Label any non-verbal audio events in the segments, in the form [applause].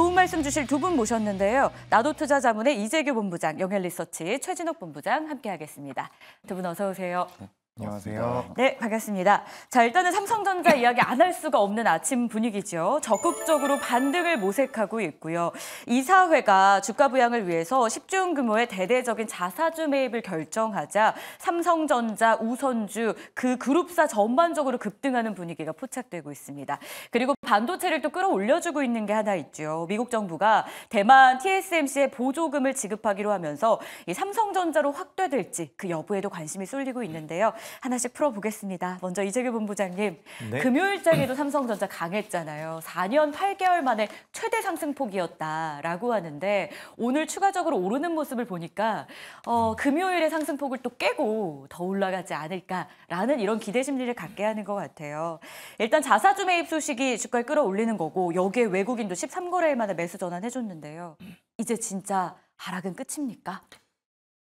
좋은 말씀 주실 두 분 모셨는데요. 나도 투자 자문의 이재규 본부장, 영현리서치 최진욱 본부장 함께하겠습니다. 두 분 어서 오세요. 네. 안녕하세요. 네, 반갑습니다. 자, 일단은 삼성전자 이야기 안 할 수가 없는 아침 분위기죠. 적극적으로 반등을 모색하고 있고요. 이사회가 주가 부양을 위해서 10주 규모의 대대적인 자사주 매입을 결정하자 삼성전자 우선주 그 그룹사 전반적으로 급등하는 분위기가 포착되고 있습니다. 그리고 반도체를 또 끌어올려주고 있는 게 하나 있죠. 미국 정부가 대만 TSMC의 보조금을 지급하기로 하면서 이 삼성전자로 확대될지 그 여부에도 관심이 쏠리고 있는데요. 하나씩 풀어보겠습니다. 먼저 이재규 본부장님, 네. 금요일장에도 삼성전자 강했잖아요. 4년 8개월 만에 최대 상승폭이었다라고 하는데 오늘 추가적으로 오르는 모습을 보니까 어, 금요일에 상승폭을 또 깨고 더 올라가지 않을까라는 이런 기대 심리를 갖게 하는 것 같아요. 일단 자사주 매입 소식이 주가를 끌어올리는 거고 여기에 외국인도 13거래일 만에 매수 전환해줬는데요. 이제 진짜 하락은 끝입니까?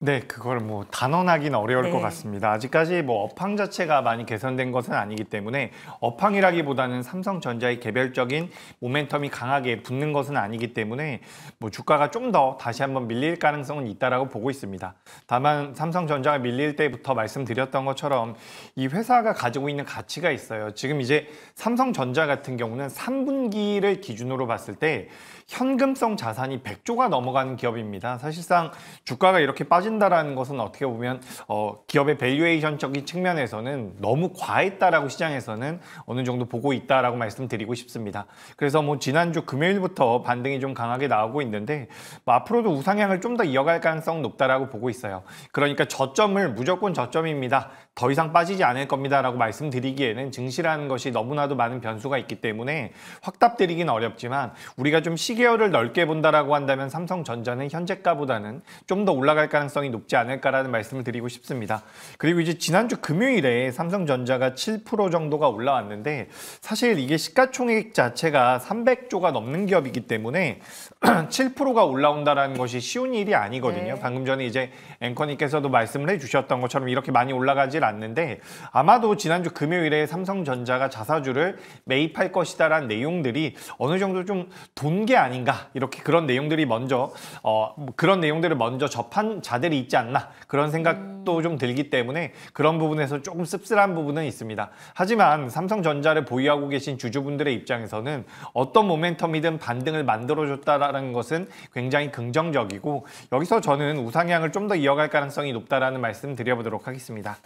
네, 그걸 뭐 단언하기는 어려울 네. 것 같습니다. 아직까지 뭐 업황 자체가 많이 개선된 것은 아니기 때문에 업황이라기보다는 삼성전자의 개별적인 모멘텀이 강하게 붙는 것은 아니기 때문에 뭐 주가가 좀 더 다시 한번 밀릴 가능성은 있다라고 보고 있습니다. 다만 삼성전자가 밀릴 때부터 말씀드렸던 것처럼 이 회사가 가지고 있는 가치가 있어요. 지금 이제 삼성전자 같은 경우는 3분기를 기준으로 봤을 때 현금성 자산이 100조가 넘어가는 기업입니다. 사실상 주가가 이렇게 빠진다라는 것은 어떻게 보면 어, 기업의 밸류에이션적인 측면에서는 너무 과했다라고 시장에서는 어느 정도 보고 있다라고 말씀드리고 싶습니다. 그래서 뭐 지난주 금요일부터 반등이 좀 강하게 나오고 있는데 뭐 앞으로도 우상향을 좀 더 이어갈 가능성 높다라고 보고 있어요. 그러니까 저점을 무조건 저점입니다. 더 이상 빠지지 않을 겁니다라고 말씀드리기에는 증시라는 것이 너무나도 많은 변수가 있기 때문에 확답드리긴 어렵지만 우리가 좀 시계열을 넓게 본다라고 한다면 삼성전자는 현재가보다는 좀 더 올라갈 가능성이 높지 않을까라는 말씀을 드리고 싶습니다. 그리고 이제 지난주 금요일에 삼성전자가 7% 정도가 올라왔는데 사실 이게 시가총액 자체가 300조가 넘는 기업이기 때문에 7%가 [clears throat] 올라온다라는 것이 쉬운 일이 아니거든요. 네. 방금 전에 이제 앵커님께서도 말씀을 해주셨던 것처럼 이렇게 많이 올라가질 않는데 아마도 지난주 금요일에 삼성전자가 자사주를 매입할 것이다라는 내용들이 어느 정도 좀 돈 게 아닌가 이렇게 그런 내용들이 먼저 어, 그런 내용들을 먼저 접한 자들이 있지 않나 그런 생각도 음. 좀 들기 때문에 그런 부분에서 조금 씁쓸한 부분은 있습니다. 하지만 삼성전자를 보유하고 계신 주주분들의 입장에서는 어떤 모멘텀이든 반등을 만들어줬다라는 것은 굉장히 긍정적이고 여기서 저는 우상향을 좀 더 이어갈 가능성이 높다라는 말씀 드려보도록 하겠습니다.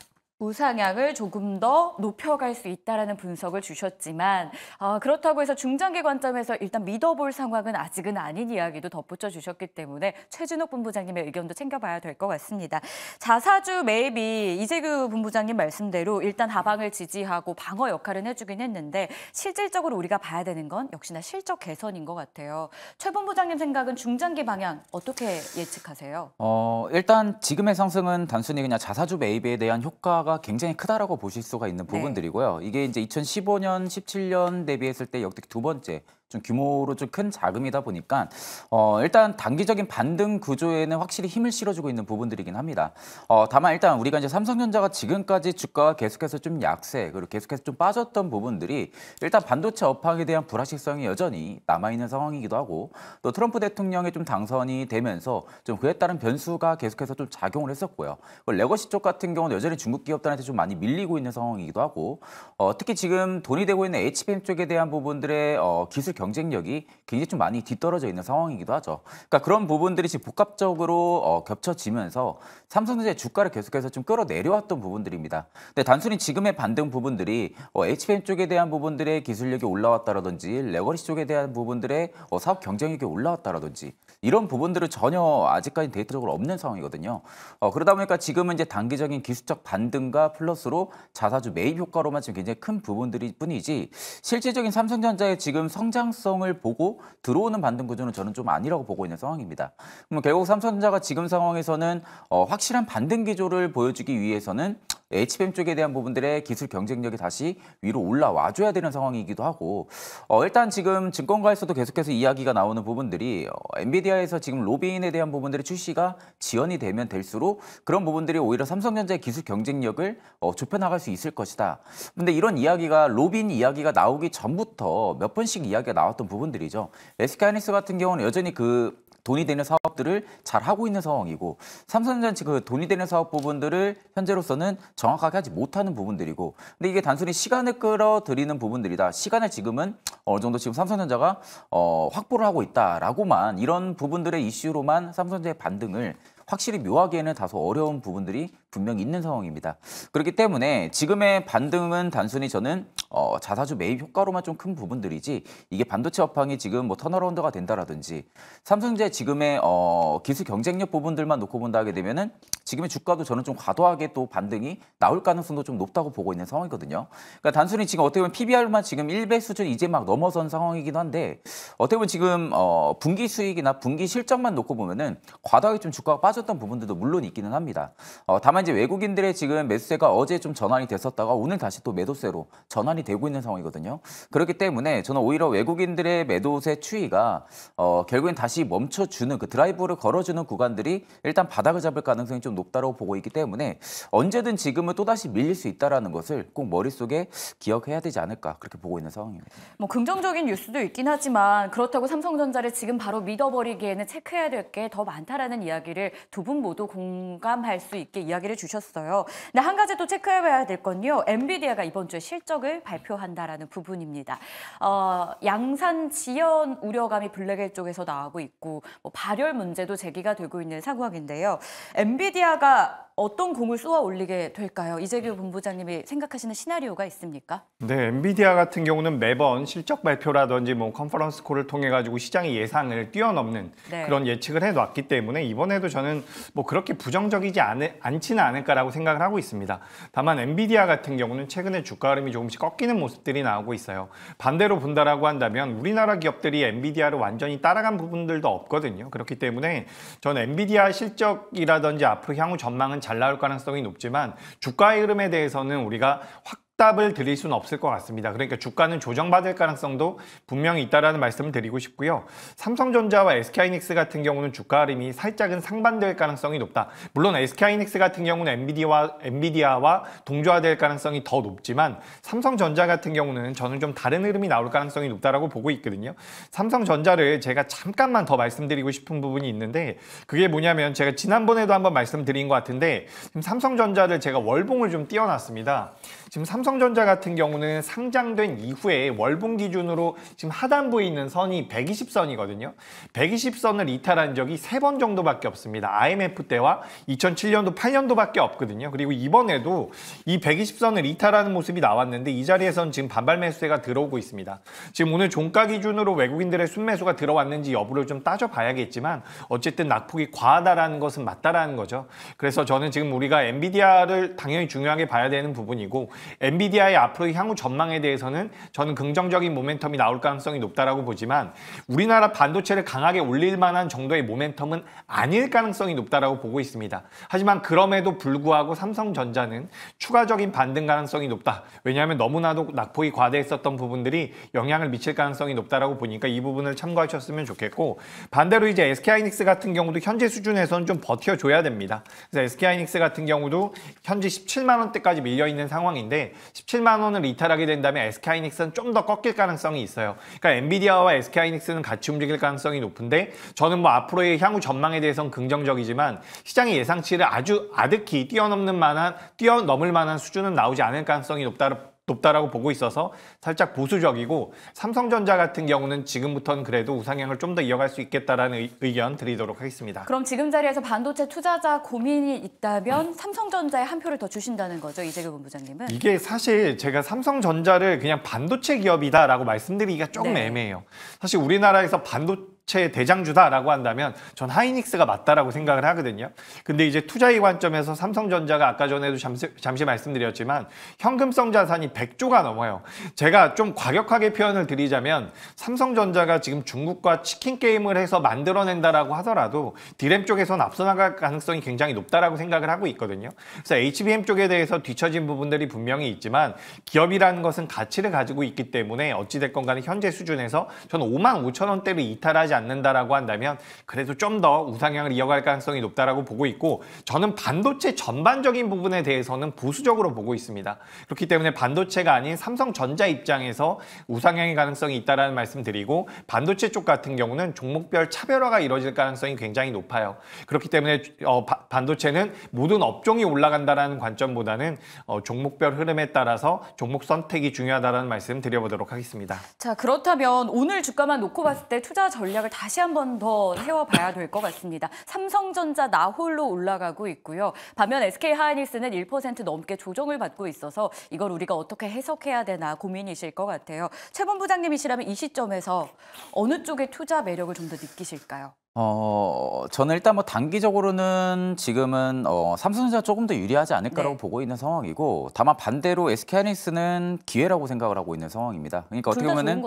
우상향을 조금 더 높여갈 수 있다라는 분석을 주셨지만 아, 그렇다고 해서 중장기 관점에서 일단 믿어볼 상황은 아직은 아닌 이야기도 덧붙여 주셨기 때문에 최준욱 본부장님의 의견도 챙겨봐야 될 것 같습니다. 자사주 매입이 이재규 본부장님 말씀대로 일단 하방을 지지하고 방어 역할은 해주긴 했는데 실질적으로 우리가 봐야 되는 건 역시나 실적 개선인 것 같아요. 최 본부장님 생각은 중장기 방향 어떻게 예측하세요? 어, 일단 지금의 상승은 단순히 그냥 자사주 매입에 대한 효과가 변화가 굉장히 크다라고 보실 수가 있는 네. 부분들이고요. 이게 이제 2015년, 17년 대비했을 때 역대 두 번째 좀 규모로 좀 큰 자금이다 보니까 어, 일단 단기적인 반등 구조에는 확실히 힘을 실어주고 있는 부분들이긴 합니다. 어, 다만 일단 우리가 이제 삼성전자가 지금까지 주가가 계속해서 좀 약세 그리고 계속해서 좀 빠졌던 부분들이 일단 반도체 업황에 대한 불확실성이 여전히 남아있는 상황이기도 하고 또 트럼프 대통령의좀 당선이 되면서 좀 그에 따른 변수가 계속해서 좀 작용을 했었고요. 레거시 쪽 같은 경우는 여전히 중국 기업들한테 좀 많이 밀리고 있는 상황이기도 하고 어, 특히 지금 돈이 되고 있는 HBM 쪽에 대한 부분들의 어, 기술 경쟁력이 굉장히 좀 많이 뒤떨어져 있는 상황이기도 하죠. 그러니까 그런 부분들이 지금 복합적으로 어, 겹쳐지면서 삼성전자의 주가를 계속해서 좀 끌어내려왔던 부분들입니다. 근데 단순히 지금의 반등 부분들이 어, HBM 쪽에 대한 부분들의 기술력이 올라왔다라든지 레거리 쪽에 대한 부분들의 어, 사업 경쟁력이 올라왔다라든지 이런 부분들은 전혀 아직까지 데이터적으로 없는 상황이거든요. 어, 그러다 보니까 지금은 이제 단기적인 기술적 반등과 플러스로 자사주 매입 효과로만 지금 굉장히 큰 부분들이 뿐이지 실질적인 삼성전자의 지금 성장성을 보고 들어오는 반등 구조는 저는 좀 아니라고 보고 있는 상황입니다. 그럼 결국 삼성전자가 지금 상황에서는 어, 확실한 반등 기조를 보여주기 위해서는 HBM 쪽에 대한 부분들의 기술 경쟁력이 다시 위로 올라와줘야 되는 상황이기도 하고 어, 일단 지금 증권가에서도 계속해서 이야기가 나오는 부분들이 어, 엔비디아에서 지금 로빈에 대한 부분들의 출시가 지연이 되면 될수록 그런 부분들이 오히려 삼성전자의 기술 경쟁력을 어, 좁혀나갈 수 있을 것이다. 근데 이런 이야기가 로빈 이야기가 나오기 전부터 몇 번씩 이야기가 나왔던 부분들이죠. SK하이닉스 같은 경우는 여전히 그 돈이 되는 사업들을 잘 하고 있는 상황이고 삼성전자 그 돈이 되는 사업 부분들을 현재로서는 정확하게 하지 못하는 부분들이고 근데 이게 단순히 시간을 끌어들이는 부분들이다. 시간을 지금은 어느 정도 지금 삼성전자가 어, 확보를 하고 있다라고만 이런 부분들의 이슈로만 삼성전자의 반등을 확실히 묘하기에는 다소 어려운 부분들이 분명히 있는 상황입니다. 그렇기 때문에 지금의 반등은 단순히 저는 어, 자사주 매입 효과로만 좀 큰 부분들이지 이게 반도체 업황이 지금 뭐 턴어라운드가 된다라든지 삼성제 지금의 어, 기술 경쟁력 부분들만 놓고 본다 하게 되면은 지금의 주가도 저는 좀 과도하게 또 반등이 나올 가능성도 좀 높다고 보고 있는 상황이거든요. 그러니까 단순히 지금 어떻게 보면 PBR만 지금 1배 수준 이제 막 넘어선 상황이긴 한데 어떻게 보면 지금 어, 분기 수익이나 분기 실적만 놓고 보면은 과도하게 좀 주가가 빠졌던 부분들도 물론 있기는 합니다. 어, 다만 다만 이제 외국인들의 지금 매수세가 어제 좀 전환이 됐었다가 오늘 다시 또 매도세로 전환이 되고 있는 상황이거든요. 그렇기 때문에 저는 오히려 외국인들의 매도세 추이가 어, 결국엔 다시 멈춰주는 그 드라이브를 걸어주는 구간들이 일단 바닥을 잡을 가능성이 좀 높다고 보고 있기 때문에 언제든 지금은 또다시 밀릴 수 있다는 것을 꼭 머릿속에 기억해야 되지 않을까 그렇게 보고 있는 상황입니다. 뭐 긍정적인 뉴스도 있긴 하지만 그렇다고 삼성전자를 지금 바로 믿어버리기에는 체크해야 될 게 더 많다라는 이야기를 두 분 모두 공감할 수 있게 이야기를 내려주셨어요. 근데 한 가지 또 체크해봐야 될 건요. 엔비디아가 이번 주에 실적을 발표한다라는 부분입니다. 어, 양산 지연 우려감이 블랙의 쪽에서 나오고 있고 뭐 발열 문제도 제기가 되고 있는 사고인데요 엔비디아가 어떤 공을 쏘아 올리게 될까요? 이재규 본부장님이 생각하시는 시나리오가 있습니까? 네, 엔비디아 같은 경우는 매번 실적 발표라든지 뭐 컨퍼런스 콜을 통해 가지고 시장의 예상을 뛰어넘는 네. 그런 예측을 해놨기 때문에 이번에도 저는 뭐 그렇게 부정적이지 않, 않지는 않을까라고 생각을 하고 있습니다. 다만 엔비디아 같은 경우는 최근에 주가 흐름이 조금씩 꺾이는 모습들이 나오고 있어요. 반대로 본다라고 한다면 우리나라 기업들이 엔비디아를 완전히 따라간 부분들도 없거든요. 그렇기 때문에 저는 엔비디아 실적이라든지 앞으로 향후 전망은 잘 나올 가능성이 높지만 주가의 흐름에 대해서는 우리가 확 확답을 드릴 수는 없을 것 같습니다. 그러니까 주가는 조정받을 가능성도 분명히 있다라는 말씀을 드리고 싶고요. 삼성전자와 SK하이닉스 같은 경우는 주가 흐름이 살짝은 상반될 가능성이 높다. 물론 SK하이닉스 같은 경우는 엔비디와 엔비디아와 동조화될 가능성이 더 높지만 삼성전자 같은 경우는 저는 좀 다른 흐름이 나올 가능성이 높다라고 보고 있거든요. 삼성전자를 제가 잠깐만 더 말씀드리고 싶은 부분이 있는데 그게 뭐냐면 제가 지난번에도 한번 말씀드린 것 같은데 지금 삼성전자를 제가 월봉을 좀 띄워놨습니다. 지금 삼성 삼성전자 같은 경우는 상장된 이후에 월분 기준으로 지금 하단부에 있는 선이 120선이거든요. 120선을 이탈한 적이 세 번 정도밖에 없습니다. IMF 때와 2007년도 8년도밖에 없거든요. 그리고 이번에도 이 120선을 이탈하는 모습이 나왔는데 이 자리에선 지금 반발 매수세가 들어오고 있습니다. 지금 오늘 종가 기준으로 외국인들의 순매수가 들어왔는지 여부를 좀 따져봐야겠지만 어쨌든 낙폭이 과하다라는 것은 맞다라는 거죠. 그래서 저는 지금 우리가 엔비디아를 당연히 중요하게 봐야 되는 부분이고 엔비 엔비디아의 앞으로의 향후 전망에 대해서는 저는 긍정적인 모멘텀이 나올 가능성이 높다라고 보지만 우리나라 반도체를 강하게 올릴 만한 정도의 모멘텀은 아닐 가능성이 높다라고 보고 있습니다. 하지만 그럼에도 불구하고 삼성전자는 추가적인 반등 가능성이 높다. 왜냐하면 너무나도 낙폭이 과대했었던 부분들이 영향을 미칠 가능성이 높다라고 보니까 이 부분을 참고하셨으면 좋겠고 반대로 이제 SK하이닉스 같은 경우도 현재 수준에서는 좀 버텨줘야 됩니다. 그래서 SK하이닉스 같은 경우도 현재 17만 원대까지 밀려 있는 상황인데 17만 원을 이탈하게 된다면 SK하이닉스는 좀 더 꺾일 가능성이 있어요. 그러니까 엔비디아와 SK하이닉스는 같이 움직일 가능성이 높은데 저는 뭐 앞으로의 향후 전망에 대해서는 긍정적이지만 시장의 예상치를 아주 아득히 뛰어넘는 만한 뛰어넘을 만한 수준은 나오지 않을 가능성이 높다고 높다라고 보고 있어서 살짝 보수적이고 삼성전자 같은 경우는 지금부터는 그래도 우상향을 좀 더 이어갈 수 있겠다라는 의견 드리도록 하겠습니다. 그럼 지금 자리에서 반도체 투자자 고민이 있다면 음. 삼성전자에 한 표를 더 주신다는 거죠, 이재규 본부장님은? 이게 사실 제가 삼성전자를 그냥 반도체 기업이다라고 말씀드리기가 조금 네. 애매해요. 사실 우리나라에서 반도 체 반도체 대장주다라고 한다면 전 하이닉스가 맞다라고 생각을 하거든요. 근데 이제 투자의 관점에서 삼성전자가 아까 전에도 잠시, 잠시 말씀드렸지만 현금성 자산이 100조가 넘어요. 제가 좀 과격하게 표현을 드리자면 삼성전자가 지금 중국과 치킨 게임을 해서 만들어낸다라고 하더라도 디램 쪽에선 앞서 나갈 가능성이 굉장히 높다라고 생각을 하고 있거든요. 그래서 HBM 쪽에 대해서 뒤처진 부분들이 분명히 있지만 기업이라는 것은 가치를 가지고 있기 때문에 어찌됐건 간에 현재 수준에서 저는 5만 5천 원대를 이탈하지 않는 않는다라고 한다면 그래도 좀 더 우상향을 이어갈 가능성이 높다라고 보고 있고 저는 반도체 전반적인 부분에 대해서는 보수적으로 보고 있습니다. 그렇기 때문에 반도체가 아닌 삼성전자 입장에서 우상향의 가능성이 있다라는 말씀드리고 반도체 쪽 같은 경우는 종목별 차별화가 이루어질 가능성이 굉장히 높아요. 그렇기 때문에 어, 바, 반도체는 모든 업종이 올라간다라는 관점보다는 어, 종목별 흐름에 따라서 종목 선택이 중요하다라는 말씀 드려보도록 하겠습니다. 자 그렇다면 오늘 주가만 놓고 봤을 때 투자 전략 전략을 다시 한 번 더 세워봐야 될 것 같습니다. 삼성전자 나홀로 올라가고 있고요. 반면 SK 하이닉스는 1% 넘게 조정을 받고 있어서 이걸 우리가 어떻게 해석해야 되나 고민이실 것 같아요. 최범부장님이시라면이 시점에서 어느 쪽에 투자 매력을 좀 더 느끼실까요? 어, 저는 일단 뭐 단기적으로는 지금은 어, 삼성전자 조금 더 유리하지 않을까라고 네. 보고 있는 상황이고 다만 반대로 SK하이닉스는 기회라고 생각을 하고 있는 상황입니다. 그러니까 어떻게 보면은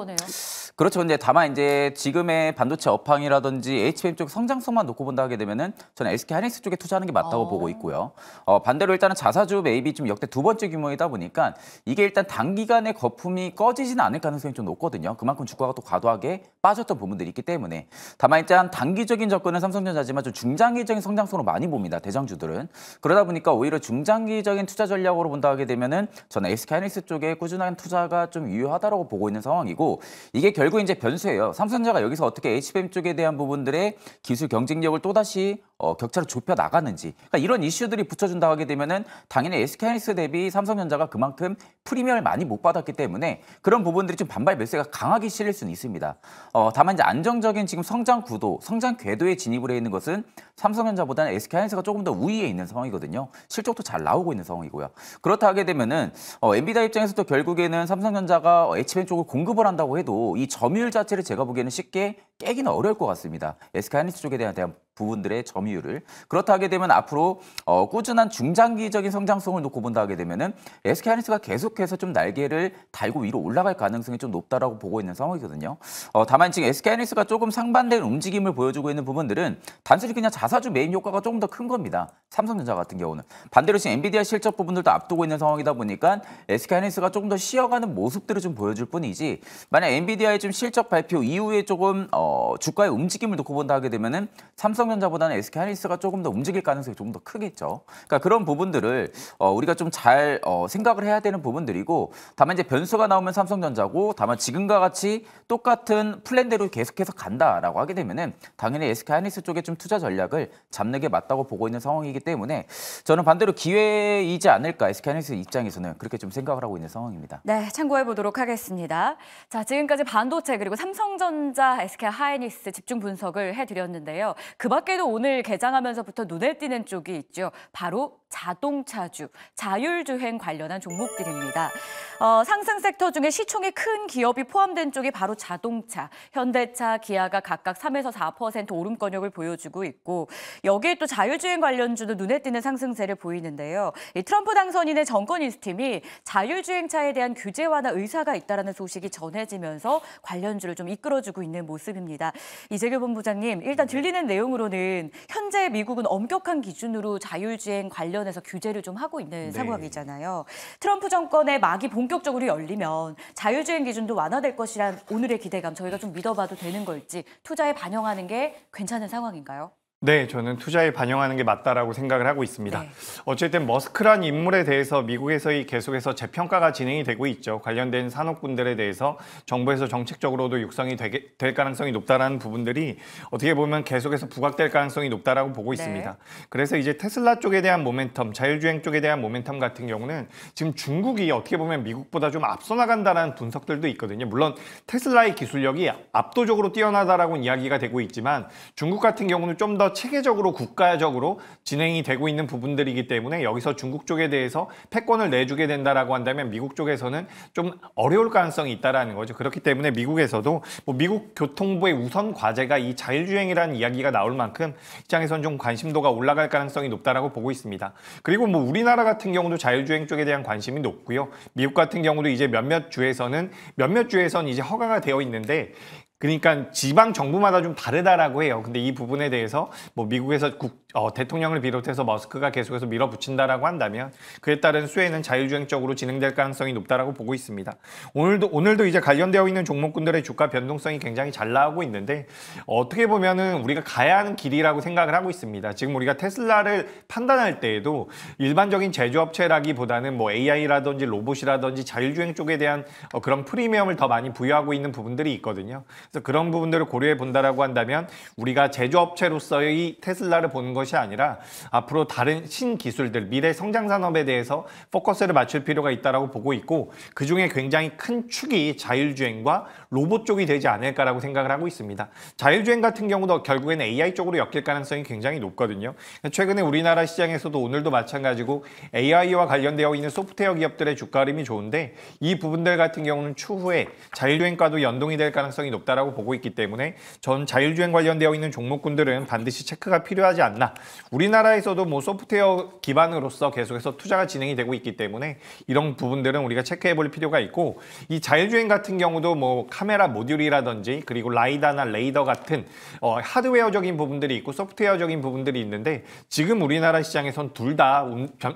그렇죠. 근데 다만 이제 지금의 반도체 업황이라든지 HBM 쪽 성장성만 놓고 본다 하게 되면은 저는 SK하이닉스 쪽에 투자하는 게 맞다고 어. 보고 있고요. 어, 반대로 일단은 자사주 매입이 좀 역대 두 번째 규모이다 보니까 이게 일단 단기간에 거품이 꺼지지는 않을 가능성이 좀 높거든요. 그만큼 주가가 또 과도하게 빠졌던 부분들이 있기 때문에 다만 일단 단기 장기적인 접근은 삼성전자지만 좀 중장기적인 성장성으로 많이 봅니다. 대장주들은. 그러다 보니까 오히려 중장기적인 투자 전략으로 본다 하게 되면은 저는 SK하이닉스 쪽에 꾸준한 투자가 좀 유효하다라고 보고 있는 상황이고 이게 결국 이제 변수예요. 삼성전자가 여기서 어떻게 HBM 쪽에 대한 부분들의 기술 경쟁력을 또다시 어, 격차를 좁혀 나가는지 그러니까 이런 이슈들이 붙여준다 하게 되면은 당연히 SK 하이닉스 대비 삼성전자가 그만큼 프리미엄을 많이 못 받았기 때문에 그런 부분들이 좀 반발 매세가 강하게 실릴 수는 있습니다. 어, 다만 이제 안정적인 지금 성장 구도, 성장 궤도에 진입을 해 있는 것은 삼성전자보다는 SK 하이닉스가 조금 더 우위에 있는 상황이거든요. 실적도 잘 나오고 있는 상황이고요. 그렇다 하게 되면은 어, 엔비디아 입장에서도 결국에는 삼성전자가 HBM 쪽을 공급을 한다고 해도 이 점유율 자체를 제가 보기에는 쉽게 깨기는 어려울 것 같습니다. SK 하이닉스 쪽에 대한, 대한 부분들의 점유율을 그렇다 하게 되면 앞으로 어, 꾸준한 중장기적인 성장성을 놓고 본다 하게 되면은 SK 하이닉스가 계속해서 좀 날개를 달고 위로 올라갈 가능성이 좀 높다라고 보고 있는 상황이거든요. 어, 다만 지금 SK 하이닉스가 조금 상반된 움직임을 보여주고 있는 부분들은 단순히 그냥 자사주 매입 효과가 조금 더 큰 겁니다. 삼성전자 같은 경우는 반대로 지금 엔비디아 실적 부분들도 앞두고 있는 상황이다 보니까 SK 하이닉스가 조금 더 쉬어가는 모습들을 좀 보여줄 뿐이지 만약 엔비디아의 좀 실적 발표 이후에 조금 어, 주가의 움직임을 놓고 본다 하게 되면은 삼성 삼성전자보다는 SK 하이닉스가 조금 더 움직일 가능성이 조금 더 크겠죠. 그러니까 그런 부분들을 어, 우리가 좀잘 어, 생각을 해야 되는 부분들이고 다만 이제 변수가 나오면 삼성전자고 다만 지금과 같이 똑같은 플랜대로 계속해서 간다라고 하게 되면은 당연히 SK 하이닉스 쪽에 좀 투자 전략을 잡는 게 맞다고 보고 있는 상황이기 때문에 저는 반대로 기회이지 않을까 SK 하이닉스 입장에서는 그렇게 좀 생각을 하고 있는 상황입니다. 네, 참고해 보도록 하겠습니다. 자, 지금까지 반도체 그리고 삼성전자, SK 하이닉스 집중 분석을 해드렸는데요. 그 밖에도 오늘 개장하면서부터 눈에 띄는 쪽이 있죠. 바로 자동차주, 자율주행 관련한 종목들입니다. 어, 상승 섹터 중에 시총에큰 기업이 포함된 쪽이 바로 자동차, 현대차, 기아가 각각 3에서 4% 오름권역을 보여주고 있고 여기에 또 자율주행 관련주도 눈에 띄는 상승세를 보이는데요. 이 트럼프 당선인의 정권 인수팀이 자율주행차에 대한 규제 완화 의사가 있다는 소식이 전해지면서 관련주를 좀 이끌어주고 있는 모습입니다. 이재규 본부장님, 일단 네. 들리는 내용으로 의원으로는 현재 미국은 엄격한 기준으로 자율주행 관련해서 규제를 좀 하고 있는 네. 상황이잖아요. 트럼프 정권의 막이 본격적으로 열리면 자율주행 기준도 완화될 것이란 오늘의 기대감 저희가 좀 믿어봐도 되는 걸지 투자에 반영하는 게 괜찮은 상황인가요? 네, 저는 투자에 반영하는 게 맞다라고 생각을 하고 있습니다. 네. 어쨌든 머스크란 인물에 대해서 미국에서 계속해서 재평가가 진행이 되고 있죠. 관련된 산업군들에 대해서 정부에서 정책적으로도 육성이 되게, 될 가능성이 높다라는 부분들이 어떻게 보면 계속해서 부각될 가능성이 높다라고 보고 네. 있습니다. 네. 그래서 이제 테슬라 쪽에 대한 모멘텀, 자율주행 쪽에 대한 모멘텀 같은 경우는 지금 중국이 어떻게 보면 미국보다 좀 앞서 나간다라는 분석들도 있거든요. 물론 테슬라의 기술력이 압도적으로 뛰어나다라고 이야기가 되고 있지만 중국 같은 경우는 좀더 더 체계적으로 국가적으로 진행이 되고 있는 부분들이기 때문에 여기서 중국 쪽에 대해서 패권을 내주게 된다라고 한다면 미국 쪽에서는 좀 어려울 가능성이 있다라는 거죠. 그렇기 때문에 미국에서도 뭐 미국 교통부의 우선 과제가 이 자율주행이라는 이야기가 나올 만큼 시장에선 좀 관심도가 올라갈 가능성이 높다라고 보고 있습니다. 그리고 뭐 우리나라 같은 경우도 자율주행 쪽에 대한 관심이 높고요. 미국 같은 경우도 이제 몇몇 주에서는 몇몇 주에선 이제 허가가 되어 있는데 그러니까 지방 정부마다 좀 다르다라고 해요. 근데 이 부분에 대해서 뭐 미국에서 국 어, 대통령을 비롯해서 머스크가 계속해서 밀어붙인다라고 한다면 그에 따른 수혜는 자율주행적으로 진행될 가능성이 높다라고 보고 있습니다. 오늘도 오늘도 이제 관련되어 있는 종목군들의 주가 변동성이 굉장히 잘 나오고 있는데 어떻게 보면은 우리가 가야 하는 길이라고 생각을 하고 있습니다. 지금 우리가 테슬라를 판단할 때에도 일반적인 제조업체라기보다는 뭐 AI라든지 로봇이라든지 자율주행 쪽에 대한 어, 그런 프리미엄을 더 많이 부여하고 있는 부분들이 있거든요. 그래서 그런 부분들을 고려해 본다라고 한다면 우리가 제조업체로서의 테슬라를 보는 것 것이 아니라 앞으로 다른 신기술들, 미래 성장 산업에 대해서 포커스를 맞출 필요가 있다고 보고 있고 그중에 굉장히 큰 축이 자율주행과 로봇 쪽이 되지 않을까라고 생각을 하고 있습니다. 자율주행 같은 경우도 결국에는 AI 쪽으로 엮일 가능성이 굉장히 높거든요. 최근에 우리나라 시장에서도 오늘도 마찬가지고 AI와 관련되어 있는 소프트웨어 기업들의 주가 흐름이 좋은데 이 부분들 같은 경우는 추후에 자율주행과도 연동이 될 가능성이 높다라고 보고 있기 때문에 전 자율주행 관련되어 있는 종목군들은 반드시 체크가 필요하지 않나 우리나라에서도 뭐 소프트웨어 기반으로서 계속해서 투자가 진행이 되고 있기 때문에 이런 부분들은 우리가 체크해 볼 필요가 있고 이 자율주행 같은 경우도 뭐 카메라 모듈이라든지 그리고 라이다나 레이더 같은 어, 하드웨어적인 부분들이 있고 소프트웨어적인 부분들이 있는데 지금 우리나라 시장에선 둘 다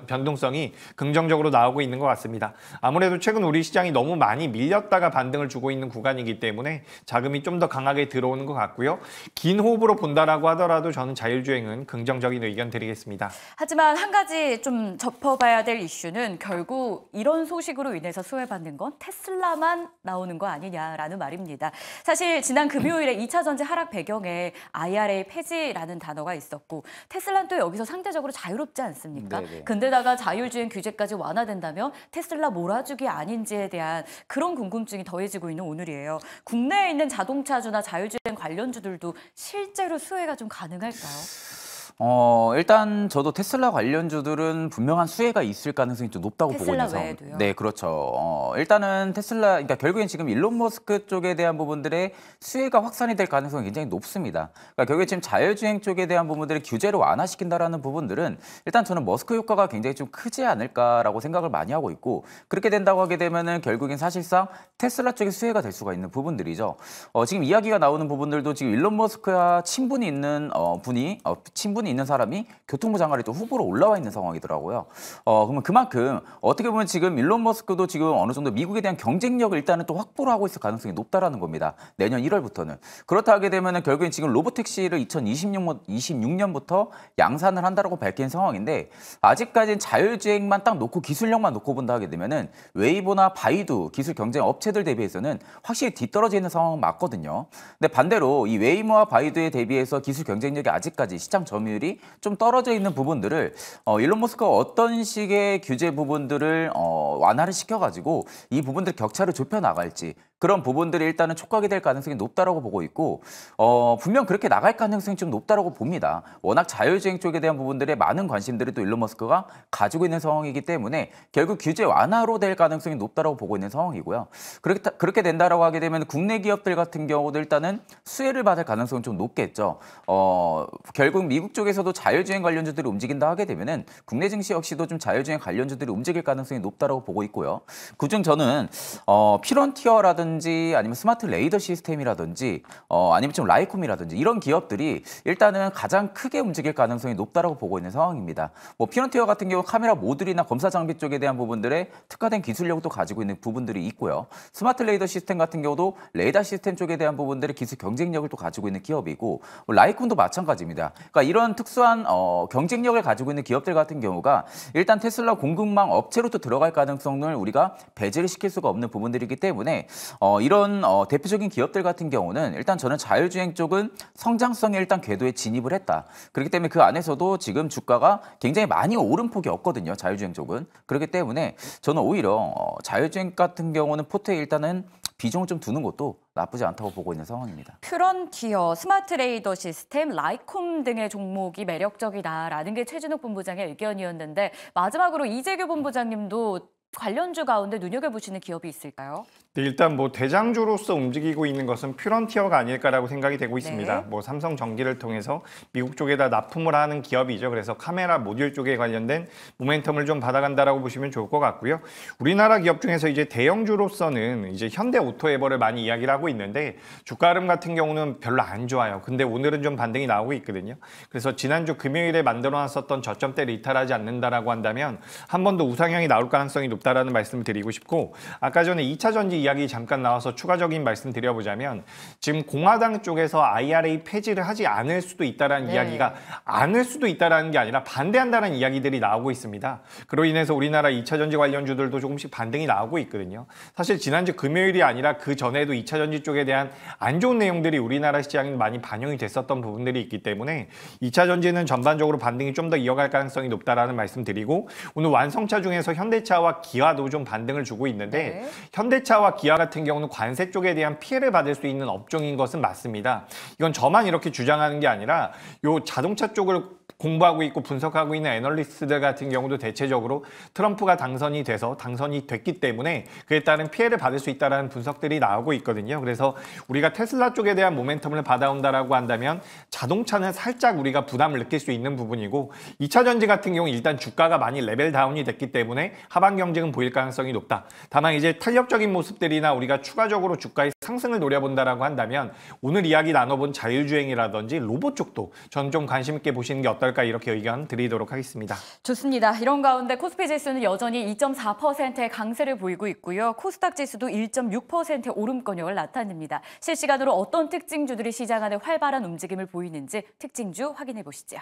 변동성이 긍정적으로 나오고 있는 것 같습니다. 아무래도 최근 우리 시장이 너무 많이 밀렸다가 반등을 주고 있는 구간이기 때문에 자금이 좀 더 강하게 들어오는 것 같고요. 긴 호흡으로 본다라고 하더라도 저는 자율주행은 긍 긍정적인 의견 드리겠습니다. 하지만 한 가지 좀접어봐야될 이슈는 결국 이런 소식으로 인해서 수혜받는 건 테슬라만 나오는 거 아니냐라는 말입니다. 사실 지난 금요일에 2차 전지 하락 배경에 IRA 폐지라는 단어가 있었고 테슬라는 또 여기서 상대적으로 자유롭지 않습니까? 네네. 네. 근데다가 자율주행 규제까지 완화된다면 테슬라 몰아주기 아닌지에 대한 그런 궁금증이 더해지고 있는 오늘이에요. 국내에 있는 자동차주나 자율주행 관련주들도 실제로 수혜가 좀 가능할까요? 어, 일단 저도 테슬라 관련주들은 분명한 수혜가 있을 가능성이 좀 높다고 보고 있어상요 네, 그렇죠. 어, 일단은 테슬라, 그러니까 결국엔 지금 일론 머스크 쪽에 대한 부분들의 수혜가 확산이 될 가능성이 굉장히 높습니다. 그러니까 결국에 지금 자율주행 쪽에 대한 부분들을 규제를 완화시킨다라는 부분들은 일단 저는 머스크 효과가 굉장히 좀 크지 않을까라고 생각을 많이 하고 있고 그렇게 된다고 하게 되면은 결국엔 사실상 테슬라 쪽에 수혜가 될 수가 있는 부분들이죠. 어, 지금 이야기가 나오는 부분들도 지금 일론 머스크와 친분이 있는 어, 분이 어, 친분이 있는 사람이 교통부 장관이또 후보로 올라와 있는 상황이더라고요. 어, 그러면 그만큼 어떻게 보면 지금 일론 머스크도 지금 어느 정도 미국에 대한 경쟁력을 일단은 또 확보를 하고 있을 가능성이 높다라는 겁니다. 내년 1월부터는. 그렇다 하게 되면 결국엔 지금 로보택시를 2026년, 부터 양산을 한다고 밝힌 상황인데 아직까지는 자율주행만 딱 놓고 기술력만 놓고 본다 하게 되면은 웨이보나 바이두 기술 경쟁 업체들 대비해서는 확실히 뒤떨어져 있는 상황은 맞거든요. 근데 반대로 이 웨이모와 바이두에 대비해서 기술 경쟁력이 아직까지 시장 점유율 부분들이 좀 떨어져 있는 부분들을 어, 일론 머스크가 어떤 식의 규제 부분들을 어, 완화를 시켜가지고 이 부분들 격차를 좁혀 나갈지 그런 부분들이 일단은 촉각이 될 가능성이 높다라고 보고 있고 어, 분명 그렇게 나갈 가능성이 좀 높다라고 봅니다. 워낙 자율주행 쪽에 대한 부분들에 많은 관심들이 또 일론 머스크가 가지고 있는 상황이기 때문에 결국 규제 완화로 될 가능성이 높다라고 보고 있는 상황이고요. 그렇게 그렇게 된다라고 하게 되면 국내 기업들 같은 경우도 일단은 수혜를 받을 가능성은 좀 높겠죠. 어, 결국 미국 쪽에서도 자율주행 관련주들이 움직인다 하게 되면은 국내 증시 역시도 좀 자율주행 관련주들이 움직일 가능성이 높다라고 보고 있고요. 그중 저는 어, 피런티어라든 시스템라든지 아니면 스마트 레이더 시스템이라든지 어, 아니면 좀 라이콤이라든지 이런 기업들이 일단은 가장 크게 움직일 가능성이 높다라고 보고 있는 상황입니다. 뭐 피넌티어 같은 경우 카메라 모듈이나 검사 장비 쪽에 대한 부분들의 특화된 기술력도 가지고 있는 부분들이 있고요. 스마트 레이더 시스템 같은 경우도 레이더 시스템 쪽에 대한 부분들의 기술 경쟁력을 또 가지고 있는 기업이고 뭐라이콘도 마찬가지입니다. 그러니까 이런 특수한 어, 경쟁력을 가지고 있는 기업들 같은 경우가 일단 테슬라 공급망 업체로 또 들어갈 가능성을 우리가 배제를 시킬 수가 없는 부분들이기 때문에 어, 이런 어, 대표적인 기업들 같은 경우는 일단 저는 자율주행 쪽은 성장성에 일단 궤도에 진입을 했다. 그렇기 때문에 그 안에서도 지금 주가가 굉장히 많이 오른 폭이 없거든요. 자율주행 쪽은. 그렇기 때문에 저는 오히려 어, 자율주행 같은 경우는 포트에 일단은 비중을 좀 두는 것도 나쁘지 않다고 보고 있는 상황입니다. 퓨런티어, 스마트레이더 시스템, 라이콤 등의 종목이 매력적이다라는 게 최진욱 본부장의 의견이었는데 마지막으로 이재규 본부장님도 관련주 가운데 눈여겨보시는 기업이 있을까요? 일단 뭐 대장주로서 움직이고 있는 것은 퓨런티어가 아닐까라고 생각이 되고 네. 있습니다. 네. 뭐 삼성 전기를 통해서 미국 쪽에다 납품을 하는 기업이죠. 그래서 카메라 모듈 쪽에 관련된 모멘텀을 좀 받아간다라고 보시면 좋을 것 같고요. 우리나라 기업 중에서 이제 대형주로서는 이제 현대 오토에버를 많이 이야기를 하고 있는데 주가 름 같은 경우는 별로 안 좋아요. 근데 오늘은 좀 반등이 나오고 있거든요. 그래서 지난주 금요일에 만들어놨었던 저점대리 이탈하지 않는다라고 한다면 한번더 우상향이 나올 가능성이 높다라는 말씀을 드리고 싶고 아까 전에 2차 전지 이야기 잠깐 나와서 추가적인 말씀 드려보자면 지금 공화당 쪽에서 IRA 폐지를 하지 않을 수도 있다라는 네. 이야기가 않을 수도 있다라는 게 아니라 반대한다는 이야기들이 나오고 있습니다. 그로 인해서 우리나라 2차 전지 관련주들도 조금씩 반등이 나오고 있거든요. 사실 지난주 금요일이 아니라 그 전에도 2차 전지 쪽에 대한 안 좋은 내용들이 우리나라 시장에 많이 반영이 됐었던 부분들이 있기 때문에 2차 전지는 전반적으로 반등이 좀 더 이어갈 가능성이 높다라는 말씀드리고 오늘 완성차 중에서 현대차와 기아도 좀 반등을 주고 있는데 네. 현대차와 기아 같은 경우는 관세 쪽에 대한 피해를 받을 수 있는 업종인 것은 맞습니다. 이건 저만 이렇게 주장하는 게 아니라 요 자동차 쪽을 공부하고 있고 분석하고 있는 애널리스트들 같은 경우도 대체적으로 트럼프가 당선이 돼서 당선이 됐기 때문에 그에 따른 피해를 받을 수 있다는 분석들이 나오고 있거든요. 그래서 우리가 테슬라 쪽에 대한 모멘텀을 받아온다라고 한다면 자동차는 살짝 우리가 부담을 느낄 수 있는 부분이고 2차 전지 같은 경우 일단 주가가 많이 레벨 다운이 됐기 때문에 하반 경쟁은 보일 가능성이 높다. 다만 이제 탄력적인 모습들이나 우리가 추가적으로 주가에 상승을 노려본다라고 한다면 오늘 이야기 나눠본 자율주행이라든지 로봇 쪽도 전 좀 관심 있게 보시는 게 어떨까 이렇게 의견 드리도록 하겠습니다. 좋습니다. 이런 가운데 코스피 지수는 여전히 2.4%의 강세를 보이고 있고요. 코스닥 지수도 1.6%의 오름권역을 나타냅니다. 실시간으로 어떤 특징주들이 시장 안에 활발한 움직임을 보이는지 특징주 확인해 보시죠.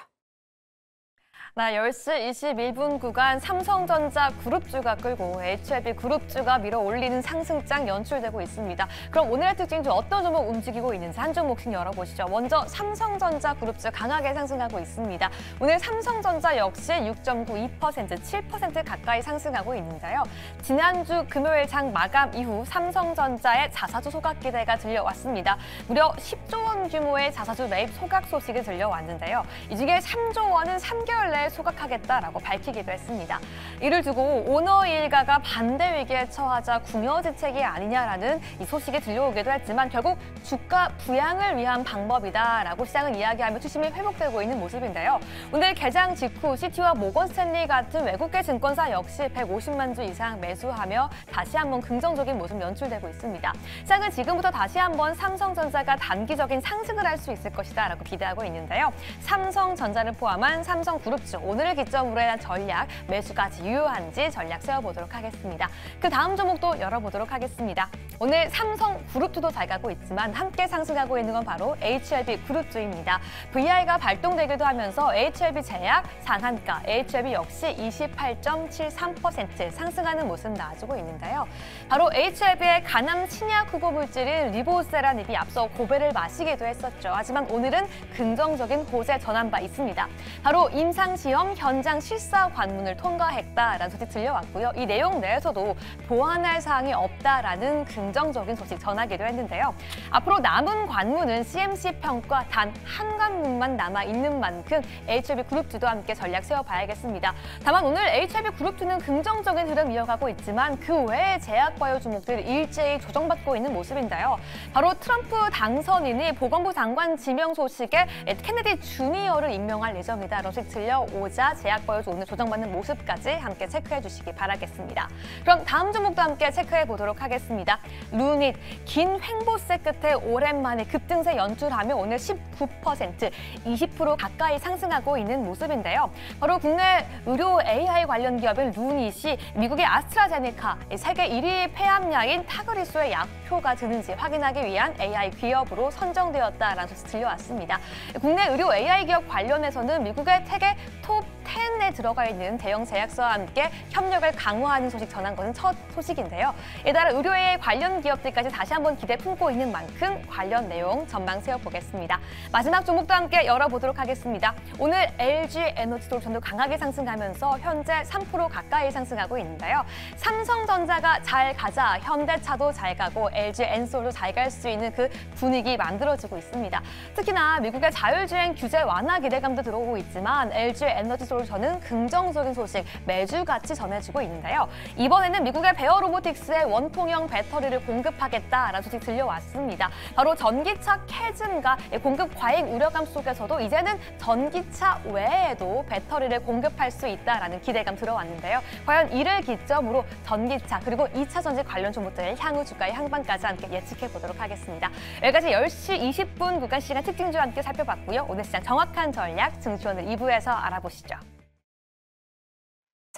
낮 10시 21분 구간 삼성전자 그룹주가 끌고 HLB 그룹주가 밀어 올리는 상승장 연출되고 있습니다. 그럼 오늘의 특징 중 어떤 종목 움직이고 있는지 한 종목씩 열어보시죠. 먼저 삼성전자 그룹주 강하게 상승하고 있습니다. 오늘 삼성전자 역시 6.92%, 7% 가까이 상승하고 있는데요. 지난주 금요일 장 마감 이후 삼성전자의 자사주 소각 기대가 들려왔습니다. 무려 10조 원 규모의 자사주 매입 소각 소식이 들려왔는데요. 이 중에 3조 원은 3개월 내에 소각하겠다라고 밝히기도 했습니다. 이를 두고 오너 일가가 반대 위기에 처하자 궁여지책이 아니냐라는 이 소식이 들려오기도 했지만 결국 주가 부양을 위한 방법이다라고 시장은 이야기하며 투심이 회복되고 있는 모습인데요. 오늘 개장 직후 시티와 모건스탠리 같은 외국계 증권사 역시 150만 주 이상 매수하며 다시 한번 긍정적인 모습 연출되고 있습니다. 시장은 지금부터 다시 한번 삼성전자가 단기적인 상승을 할 수 있을 것이다 라고 기대하고 있는데요. 삼성전자를 포함한 삼성그룹 중 그래서 오늘을 기점으로 한 전략, 매수까지 유효한지 전략 세워보도록 하겠습니다. 그 다음 종목도 열어보도록 하겠습니다. 오늘 삼성 그룹주도 잘 가고 있지만 함께 상승하고 있는 건 바로 HLB 그룹주입니다. VI가 발동되기도 하면서 HLB 제약 상한가, HLB 역시 28.73% 상승하는 모습 나와주고 있는데요. 바로 HLB의 간암 신약 후보 물질인 리보세란입이 앞서 고배를 마시기도 했었죠. 하지만 오늘은 긍정적인 고세 전환 바 있습니다. 바로 임상 시험 현장 실사 관문을 통과했다라는 소식 들려왔고요. 이 내용 내에서도 보완할 사항이 없다라는 긍정적인 소식 전하기도 했는데요. 앞으로 남은 관문은 CMC 평가 단 한 관문만 남아있는 만큼 HLB 그룹주도 함께 전략 세워봐야겠습니다. 다만 오늘 HLB 그룹주는 긍정적인 흐름 이어가고 있지만 그 외에 제약과요 주목들 일제히 조정받고 있는 모습인데요. 바로 트럼프 당선인이 보건부 장관 지명 소식에 케네디 주니어를 임명할 예정이다. 러식 들려 오자, 제약 버여주 오늘 조정받는 모습까지 함께 체크해 주시기 바라겠습니다. 그럼 다음 종목도 함께 체크해 보도록 하겠습니다. 루닛, 긴 횡보세 끝에 오랜만에 급등세 연출하며 오늘 19%, 20% 가까이 상승하고 있는 모습인데요. 바로 국내 의료 AI 관련 기업인 루닛이 미국의 아스트라제네카, 세계 1위 폐암약인 타그리스의 약효가 드는지 확인하기 위한 AI 기업으로 선정되었다라는 소식 들려왔습니다. 국내 의료 AI 기업 관련해서는 미국의 태계 トッ 텐에 들어가 있는 대형 제약사와 함께 협력을 강화하는 소식 전한 것은 첫 소식인데요. 이에 따라 의료에 관련 기업들까지 다시 한번 기대 품고 있는 만큼 관련 내용 전망 세워보겠습니다. 마지막 종목도 함께 열어보도록 하겠습니다. 오늘 LG 에너지 솔루도 강하게 상승하면서 현재 3% 가까이 상승하고 있는데요. 삼성전자가 잘 가자, 현대차도 잘 가고 LG 엔솔도 잘 갈 수 있는 그 분위기 만들어지고 있습니다. 특히나 미국의 자율주행 규제 완화 기대감도 들어오고 있지만 LG 에너지 솔루션 배어로션은 긍정적인 소식 매주같이 전해지고 있는데요. 이번에는 미국의 베어 로보틱스의 원통형 배터리를 공급하겠다라는 소식 들려왔습니다. 바로 전기차 캐즘과 예, 공급 과잉 우려감 속에서도 이제는 전기차 외에도 배터리를 공급할 수 있다라는 기대감 들어왔는데요. 과연 이를 기점으로 전기차 그리고 2차 전지 관련 종목들의 향후 주가의 향방까지 함께 예측해 보도록 하겠습니다. 여기까지 10시 20분 국가 시간 특징주와 함께 살펴봤고요. 오늘 시장 정확한 전략 증시원을 2부에서 알아보시죠.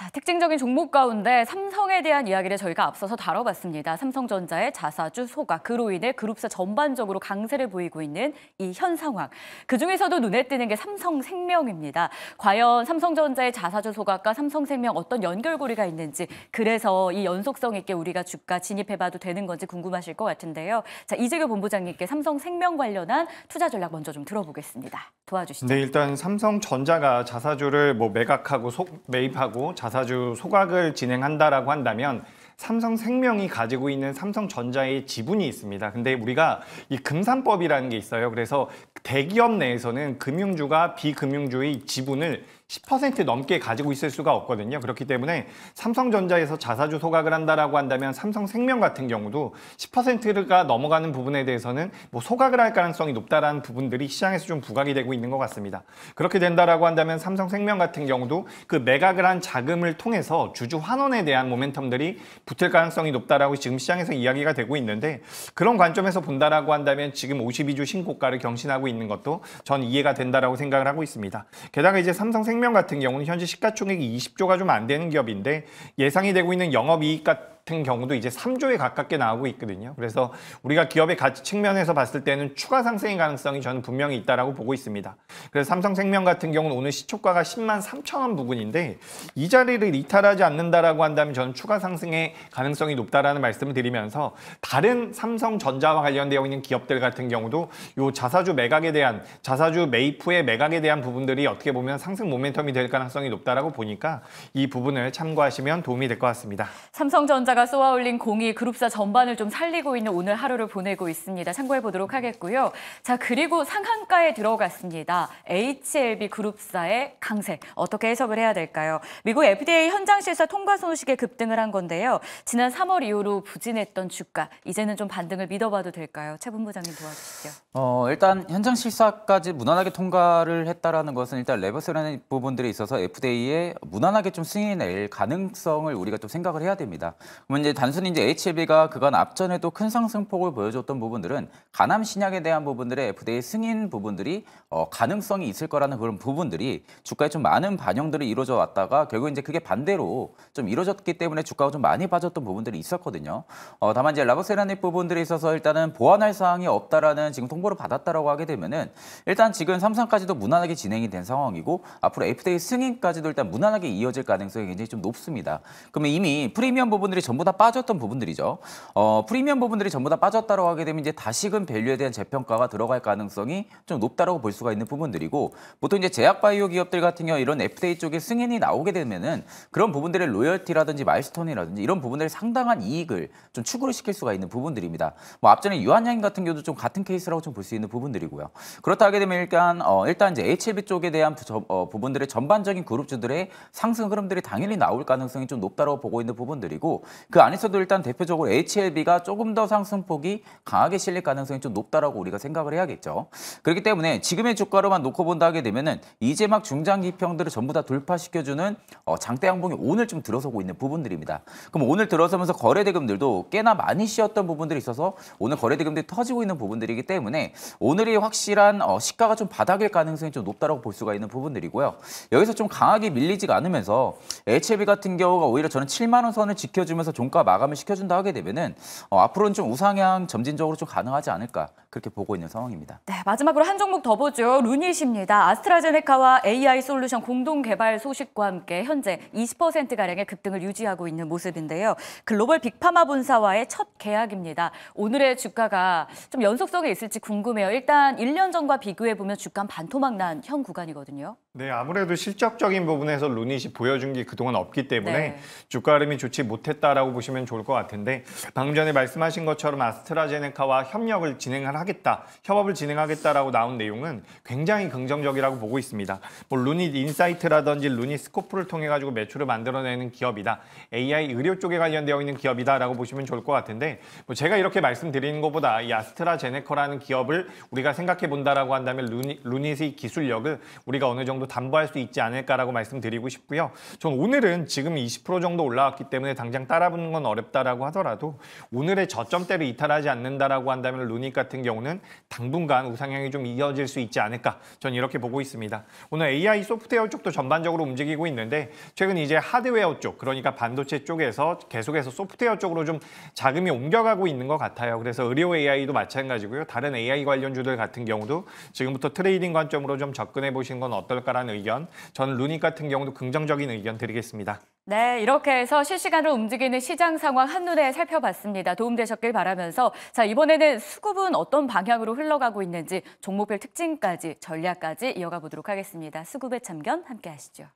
자, 특징적인 종목 가운데 삼성에 대한 이야기를 저희가 앞서서 다뤄봤습니다. 삼성전자의 자사주 소각 그로 인해 그룹사 전반적으로 강세를 보이고 있는 이 현 상황. 그중에서도 눈에 띄는 게 삼성생명입니다. 과연 삼성전자의 자사주 소각과 삼성생명 어떤 연결고리가 있는지 그래서 이 연속성 있게 우리가 주가 진입해봐도 되는 건지 궁금하실 것 같은데요. 자, 이재규 본부장님께 삼성생명 관련한 투자 전략 먼저 좀 들어보겠습니다. 도와주시죠. 네, 일단 삼성전자가 자사주를 뭐 매각하고 속 매입하고 자 자사주 소각을 진행한다라고 한다면 삼성생명이 가지고 있는 삼성전자의 지분이 있습니다. 근데 우리가 이 금산법이라는 게 있어요. 그래서 대기업 내에서는 금융주가 비금융주의 지분을 10% 넘게 가지고 있을 수가 없거든요. 그렇기 때문에 삼성전자에서 자사주 소각을 한다라고 한다면 삼성생명 같은 경우도 10%가 넘어가는 부분에 대해서는 뭐 소각을 할 가능성이 높다라는 부분들이 시장에서 좀 부각이 되고 있는 것 같습니다. 그렇게 된다라고 한다면 삼성생명 같은 경우도 그 매각을 한 자금을 통해서 주주 환원에 대한 모멘텀들이 붙을 가능성이 높다라고 지금 시장에서 이야기가 되고 있는데 그런 관점에서 본다라고 한다면 지금 52주 신고가를 경신하고 있는 것도 전 이해가 된다라고 생각을 하고 있습니다. 게다가 이제 삼성생명 생명 같은 경우는 현재 시가총액이 20조가 좀 안 되는 기업인데 예상이 되고 있는 영업이익 같은 같은 경우도 이제 3조에 가깝게 나오고 있거든요. 그래서 우리가 기업의 가치 측면에서 봤을 때는 추가 상승의 가능성이 저는 분명히 있다라고 보고 있습니다. 그래서 삼성생명 같은 경우는 오늘 시초가가 10만 3천 원 부근인데 이 자리를 이탈하지 않는다라고 한다면 저는 추가 상승의 가능성이 높다라는 말씀을 드리면서 다른 삼성전자와 관련되어 있는 기업들 같은 경우도 요 자사주 매각에 대한 자사주 매입 후의 매각에 대한 부분들이 어떻게 보면 상승 모멘텀이 될 가능성이 높다라고 보니까 이 부분을 참고하시면 도움이 될 것 같습니다. 삼성전자 당자가 쏘아 올린 공이 그룹사 전반을 좀 살리고 있는 오늘 하루를 보내고 있습니다. 참고해 보도록 하겠고요. 자, 그리고 상한가에 들어갔습니다. HLB 그룹사의 강세. 어떻게 해석을 해야 될까요? 미국 FDA 현장 실사 통과 소식에 급등을 한 건데요. 지난 3월 이후로 부진했던 주가, 이제는 좀 반등을 믿어봐도 될까요? 최 본부장님 도와주시죠. 어, 일단 현장 실사까지 무난하게 통과를 했다라는 것은 일단 레버스라는 부분들에 있어서 FDA에 무난하게 좀 승인을 가능성을 우리가 좀 생각을 해야 됩니다. 그러면 이제 단순히 이제 HLB가 그간 앞전에도 큰 상승폭을 보여줬던 부분들은 간암 신약에 대한 부분들의 FDA 승인 부분들이 어, 가능성이 있을 거라는 그런 부분들이 주가에 좀 많은 반영들이 이루어져 왔다가 결국 이제 그게 반대로 좀 이루어졌기 때문에 주가가 좀 많이 빠졌던 부분들이 있었거든요. 어, 다만 이제 라보세라닙 부분들에 있어서 일단은 보완할 사항이 없다라는 지금 통보를 받았다라고 하게 되면은 일단 지금 삼성까지도 무난하게 진행이 된 상황이고 앞으로 FDA 승인까지도 일단 무난하게 이어질 가능성이 굉장히 좀 높습니다. 그러면 이미 프리미엄 부분들이 전부 전부 다 빠졌던 부분들이죠. 어, 프리미엄 부분들이 전부 다 빠졌다고 하게 되면 이제 다시금 밸류에 대한 재평가가 들어갈 가능성이 좀 높다라고 볼 수가 있는 부분들이고 보통 이제 제약 바이오 기업들 같은 경우 이런 FDA 쪽에 승인이 나오게 되면은 그런 부분들의 로열티라든지 마일스톤이라든지 이런 부분들을 상당한 이익을 좀 추구를 시킬 수가 있는 부분들입니다. 뭐 앞전에 유한양인 같은 경우도 좀 같은 케이스라고 좀 볼 수 있는 부분들이고요. 그렇다 하게 되면 일단 어, 일단 이제 HLB 쪽에 대한 부, 어, 부분들의 전반적인 그룹주들의 상승 흐름들이 당연히 나올 가능성이 좀 높다고 보고 있는 부분들이고 그 안에서도 일단 대표적으로 HLB가 조금 더 상승폭이 강하게 실릴 가능성이 좀 높다라고 우리가 생각을 해야겠죠. 그렇기 때문에 지금의 주가로만 놓고 본다 하게 되면은 이제 막 중장기 평들을 전부 다 돌파시켜주는 어, 장대 양봉이 오늘 좀 들어서고 있는 부분들입니다. 그럼 오늘 들어서면서 거래 대금들도 꽤나 많이 쉬었던 부분들이 있어서 오늘 거래 대금들이 터지고 있는 부분들이기 때문에 오늘이 확실한 어, 시가가 좀 바닥일 가능성이 좀 높다라고 볼 수가 있는 부분들이고요. 여기서 좀 강하게 밀리지가 않으면서 HLB 같은 경우가 오히려 저는 7만 원 선을 지켜주면서 해서 종가 마감을 시켜준다 하게 되면은 어, 앞으로는 좀 우상향 점진적으로 좀 가능하지 않을까. 그렇게 보고 있는 상황입니다. 네, 마지막으로 한 종목 더 보죠. 루닛입니다. 아스트라제네카와 AI 솔루션 공동 개발 소식과 함께 현재 20%가량의 급등을 유지하고 있는 모습인데요. 글로벌 빅파마 본사와의 첫 계약입니다. 오늘의 주가가 좀 연속성이 있을지 궁금해요. 일단 1년 전과 비교해보면 주가 반토막 난 현 구간이거든요. 네, 아무래도 실적적인 부분에서 루닛이 보여준 게 그동안 없기 때문에 네. 주가 흐름이 좋지 못했다라고 보시면 좋을 것 같은데 방금 전에 말씀하신 것처럼 아스트라제네카와 협력을 진행하 하겠다, 협업을 진행하겠다라고 나온 내용은 굉장히 긍정적이라고 보고 있습니다. 뭐 루닛 인사이트라든지 루닛 스코프를 통해 가지고 매출을 만들어내는 기업이다, AI 의료 쪽에 관련되어 있는 기업이다라고 보시면 좋을 것 같은데 뭐 제가 이렇게 말씀드리는 것보다 이 아스트라제네커라는 기업을 우리가 생각해 본다라고 한다면 루닛, 루닛의 기술력을 우리가 어느 정도 담보할 수 있지 않을까라고 말씀드리고 싶고요. 전 오늘은 지금 20% 정도 올라왔기 때문에 당장 따라붙는 건 어렵다라고 하더라도 오늘의 저점대를 이탈하지 않는다라고 한다면 루닛 같은 경우 경우는 당분간 우상향이 좀 이어질 수 있지 않을까 전 이렇게 보고 있습니다. 오늘 AI 소프트웨어 쪽도 전반적으로 움직이고 있는데 최근 이제 하드웨어 쪽 그러니까 반도체 쪽에서 계속해서 소프트웨어 쪽으로 좀 자금이 옮겨가고 있는 것 같아요. 그래서 의료 AI도 마찬가지고요. 다른 AI 관련주들 같은 경우도 지금부터 트레이딩 관점으로 좀 접근해 보시는 건 어떨까라는 의견 저는 루닉 같은 경우도 긍정적인 의견 드리겠습니다. 네, 이렇게 해서 실시간으로 움직이는 시장 상황 한눈에 살펴봤습니다. 도움되셨길 바라면서 자 이번에는 수급은 어떤 방향으로 흘러가고 있는지 종목별 특징까지 전략까지 이어가 보도록 하겠습니다. 수급의 참견 함께 하시죠.